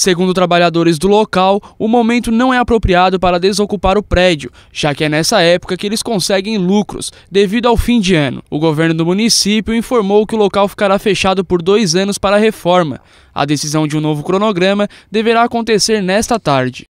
Segundo trabalhadores do local, o momento não é apropriado para desocupar o prédio, já que é nessa época que eles conseguem lucros, devido ao fim de ano. O governo do município informou que o local ficará fechado por dois anos para a reforma. A decisão de um novo cronograma deverá acontecer nesta tarde.